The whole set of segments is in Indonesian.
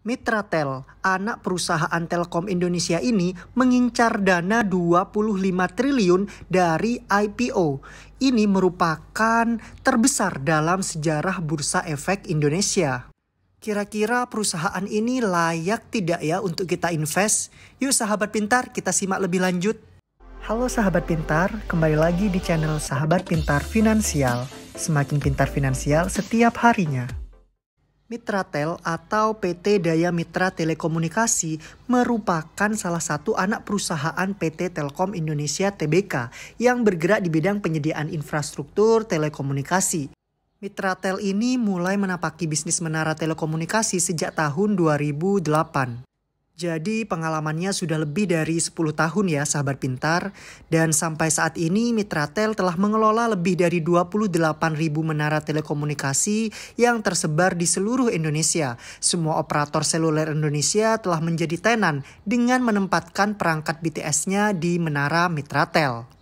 Mitratel, anak perusahaan Telkom Indonesia ini mengincar dana 25 triliun dari IPO. Ini merupakan terbesar dalam sejarah Bursa Efek Indonesia. Kira-kira perusahaan ini layak tidak ya untuk kita invest? Yuk sahabat pintar, kita simak lebih lanjut. Halo sahabat pintar, kembali lagi di channel Sahabat Pintar Finansial. Semakin pintar finansial setiap harinya. Mitratel atau PT Daya Mitra Telekomunikasi merupakan salah satu anak perusahaan PT Telkom Indonesia Tbk yang bergerak di bidang penyediaan infrastruktur telekomunikasi. Mitratel ini mulai menapaki bisnis menara telekomunikasi sejak tahun 2008. Jadi pengalamannya sudah lebih dari 10 tahun ya sahabat pintar dan sampai saat ini Mitratel telah mengelola lebih dari ribu menara telekomunikasi yang tersebar di seluruh Indonesia. Semua operator seluler Indonesia telah menjadi tenan dengan menempatkan perangkat BTS-nya di menara Mitratel.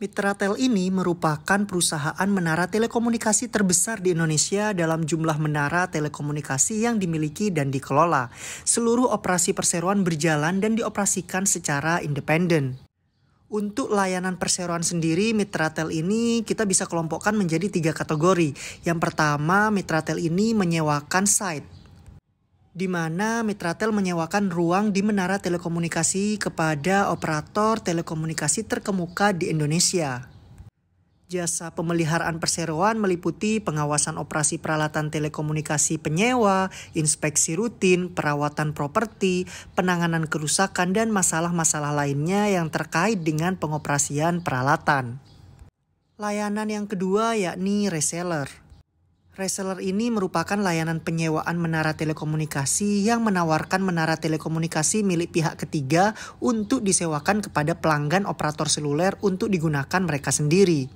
Mitratel ini merupakan perusahaan menara telekomunikasi terbesar di Indonesia dalam jumlah menara telekomunikasi yang dimiliki dan dikelola. Seluruh operasi perseroan berjalan dan dioperasikan secara independen. Untuk layanan perseroan sendiri, Mitratel ini kita bisa kelompokkan menjadi tiga kategori. Yang pertama, Mitratel ini menyewakan site di mana Mitratel menyewakan ruang di menara telekomunikasi kepada operator telekomunikasi terkemuka di Indonesia. Jasa pemeliharaan perseroan meliputi pengawasan operasi peralatan telekomunikasi penyewa, inspeksi rutin, perawatan properti, penanganan kerusakan, dan masalah-masalah lainnya yang terkait dengan pengoperasian peralatan. Layanan yang kedua yakni reseller. Reseller ini merupakan layanan penyewaan menara telekomunikasi yang menawarkan menara telekomunikasi milik pihak ketiga untuk disewakan kepada pelanggan operator seluler untuk digunakan mereka sendiri.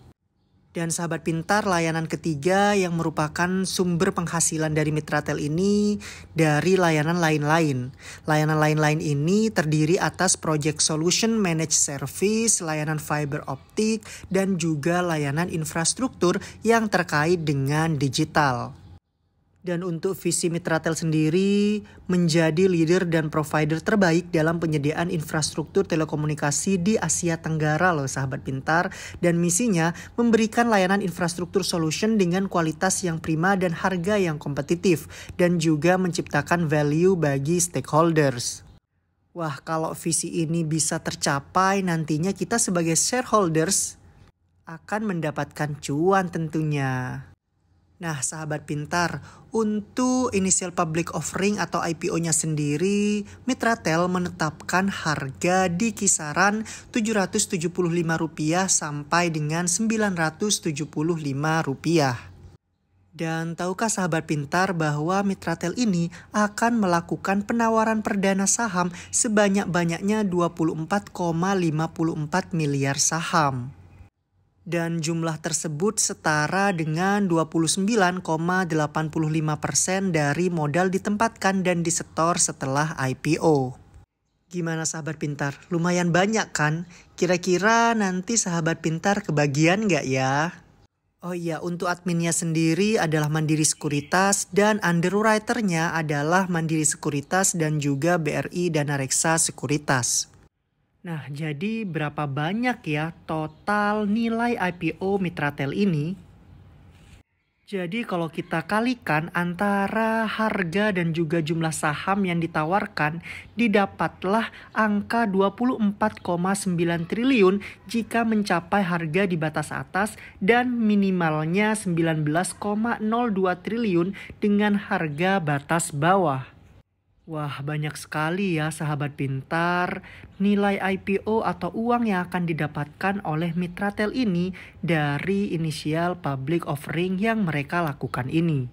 Dan sahabat pintar layanan ketiga yang merupakan sumber penghasilan dari Mitratel ini dari layanan lain-lain. Layanan lain-lain ini terdiri atas project solution managed service, layanan fiber optik, dan juga layanan infrastruktur yang terkait dengan digital dan untuk visi Mitratel sendiri menjadi leader dan provider terbaik dalam penyediaan infrastruktur telekomunikasi di Asia Tenggara loh sahabat pintar dan misinya memberikan layanan infrastruktur solution dengan kualitas yang prima dan harga yang kompetitif dan juga menciptakan value bagi stakeholders. Wah, kalau visi ini bisa tercapai nantinya kita sebagai shareholders akan mendapatkan cuan tentunya. Nah, sahabat pintar, untuk inisial public offering atau IPO-nya sendiri, Mitratel menetapkan harga di kisaran Rp775 sampai dengan Rp975. Dan tahukah sahabat pintar bahwa Mitratel ini akan melakukan penawaran perdana saham sebanyak-banyaknya 24,54 miliar saham dan jumlah tersebut setara dengan 29,85 dari modal ditempatkan dan disetor setelah IPO. Gimana sahabat pintar? Lumayan banyak kan? Kira-kira nanti sahabat pintar kebagian nggak ya? Oh iya, untuk adminnya sendiri adalah Mandiri Sekuritas dan underwriternya adalah Mandiri Sekuritas dan juga BRI Dana Reksa Sekuritas. Nah, jadi berapa banyak ya total nilai IPO Mitratel ini? Jadi kalau kita kalikan antara harga dan juga jumlah saham yang ditawarkan, didapatlah angka 24,9 triliun jika mencapai harga di batas atas dan minimalnya 19,02 triliun dengan harga batas bawah. Wah, banyak sekali ya sahabat pintar nilai IPO atau uang yang akan didapatkan oleh Mitratel ini dari inisial public offering yang mereka lakukan ini.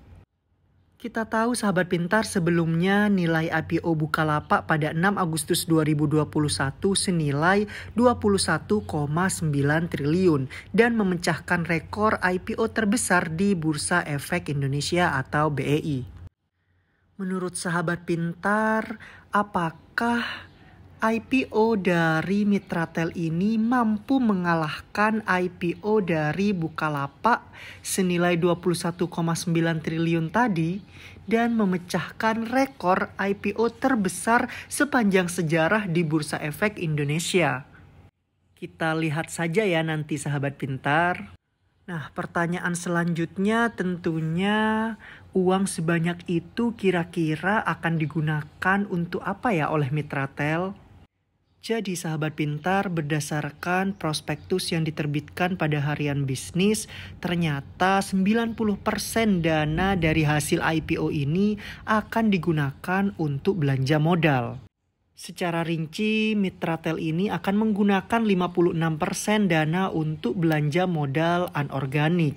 Kita tahu sahabat pintar sebelumnya nilai IPO Bukalapak pada 6 Agustus 2021 senilai 21,9 triliun dan memecahkan rekor IPO terbesar di Bursa Efek Indonesia atau BEI. Menurut sahabat pintar, apakah IPO dari Mitratel ini mampu mengalahkan IPO dari Bukalapak senilai 21,9 triliun tadi dan memecahkan rekor IPO terbesar sepanjang sejarah di Bursa Efek Indonesia. Kita lihat saja ya nanti sahabat pintar. Nah, pertanyaan selanjutnya tentunya uang sebanyak itu kira-kira akan digunakan untuk apa ya oleh mitra tel? Jadi sahabat pintar berdasarkan prospektus yang diterbitkan pada harian bisnis ternyata 90% dana dari hasil IPO ini akan digunakan untuk belanja modal. Secara rinci, Mitratel ini akan menggunakan 56% dana untuk belanja modal anorganik.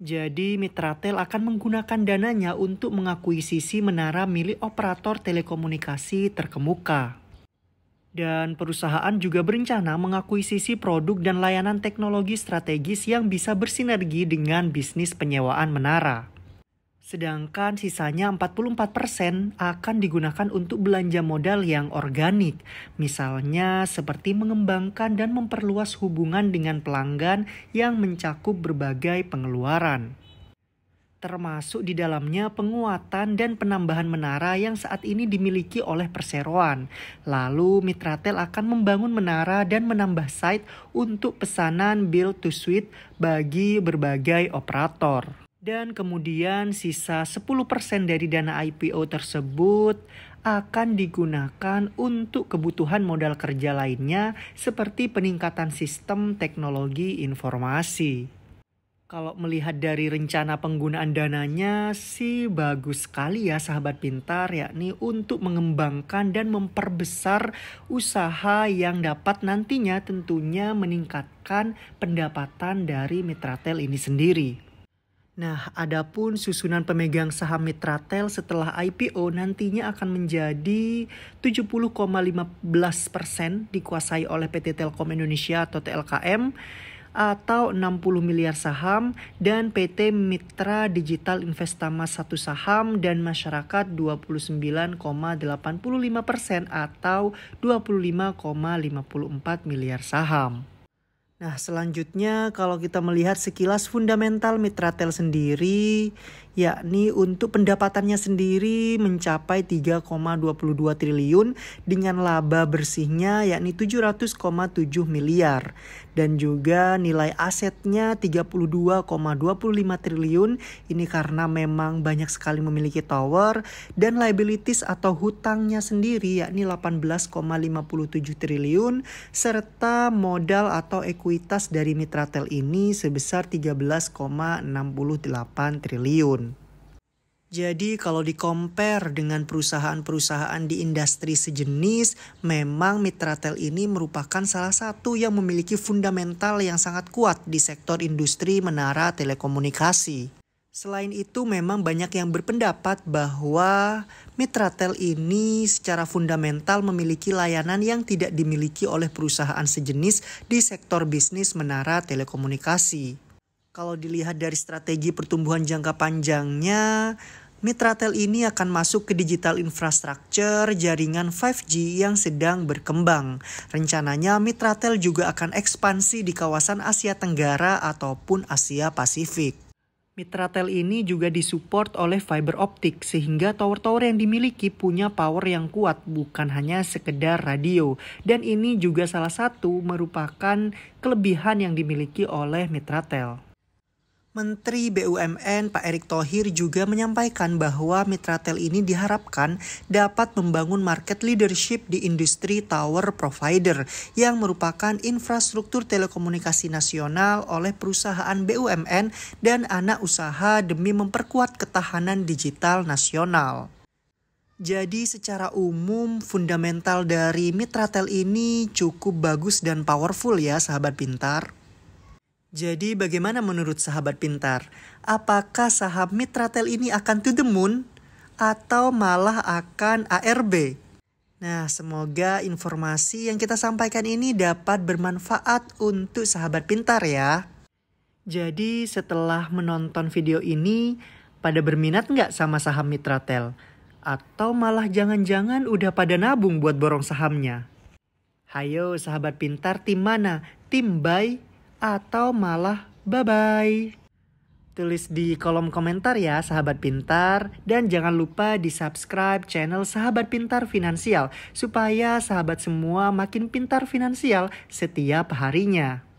Jadi Mitratel akan menggunakan dananya untuk mengakuisisi menara milik operator telekomunikasi terkemuka. Dan perusahaan juga berencana mengakuisisi produk dan layanan teknologi strategis yang bisa bersinergi dengan bisnis penyewaan menara. Sedangkan sisanya 44% akan digunakan untuk belanja modal yang organik, misalnya seperti mengembangkan dan memperluas hubungan dengan pelanggan yang mencakup berbagai pengeluaran. Termasuk di dalamnya penguatan dan penambahan menara yang saat ini dimiliki oleh perseroan. Lalu Mitratel akan membangun menara dan menambah site untuk pesanan build to suite bagi berbagai operator. Dan kemudian sisa 10% dari dana IPO tersebut akan digunakan untuk kebutuhan modal kerja lainnya seperti peningkatan sistem teknologi informasi. Kalau melihat dari rencana penggunaan dananya sih bagus sekali ya sahabat pintar yakni untuk mengembangkan dan memperbesar usaha yang dapat nantinya tentunya meningkatkan pendapatan dari Mitratel ini sendiri. Nah, adapun susunan pemegang saham Mitratel setelah IPO nantinya akan menjadi 70,15 persen dikuasai oleh PT Telkom Indonesia atau TLKM atau 60 miliar saham dan PT Mitra Digital Investama satu saham dan masyarakat 29,85 persen atau 25,54 miliar saham. Nah, selanjutnya kalau kita melihat sekilas fundamental Mitratel sendiri, yakni untuk pendapatannya sendiri mencapai 3,22 triliun dengan laba bersihnya yakni 700,7 miliar dan juga nilai asetnya 32,25 triliun ini karena memang banyak sekali memiliki tower dan liabilities atau hutangnya sendiri yakni 18,57 triliun serta modal atau equity likuiditas dari Mitratel ini sebesar 13,68 triliun. Jadi kalau dikompar dengan perusahaan-perusahaan di industri sejenis, memang Mitratel ini merupakan salah satu yang memiliki fundamental yang sangat kuat di sektor industri menara telekomunikasi. Selain itu memang banyak yang berpendapat bahwa Mitratel ini secara fundamental memiliki layanan yang tidak dimiliki oleh perusahaan sejenis di sektor bisnis menara telekomunikasi. Kalau dilihat dari strategi pertumbuhan jangka panjangnya, Mitratel ini akan masuk ke digital infrastructure jaringan 5G yang sedang berkembang. Rencananya Mitratel juga akan ekspansi di kawasan Asia Tenggara ataupun Asia Pasifik. Mitratel ini juga disupport oleh fiber optik sehingga tower-tower yang dimiliki punya power yang kuat bukan hanya sekedar radio. Dan ini juga salah satu merupakan kelebihan yang dimiliki oleh Mitratel. Menteri BUMN Pak Erick Thohir juga menyampaikan bahwa Mitratel ini diharapkan dapat membangun market leadership di industri tower provider yang merupakan infrastruktur telekomunikasi nasional oleh perusahaan BUMN dan anak usaha demi memperkuat ketahanan digital nasional. Jadi secara umum fundamental dari Mitratel ini cukup bagus dan powerful ya sahabat pintar. Jadi bagaimana menurut sahabat pintar? Apakah saham Mitratel ini akan to the moon atau malah akan ARB? Nah, semoga informasi yang kita sampaikan ini dapat bermanfaat untuk sahabat pintar ya. Jadi setelah menonton video ini, pada berminat nggak sama saham Mitratel? Atau malah jangan-jangan udah pada nabung buat borong sahamnya? Hayo sahabat pintar tim mana? Tim buy atau malah bye-bye. Tulis di kolom komentar ya sahabat pintar dan jangan lupa di subscribe channel sahabat pintar finansial supaya sahabat semua makin pintar finansial setiap harinya.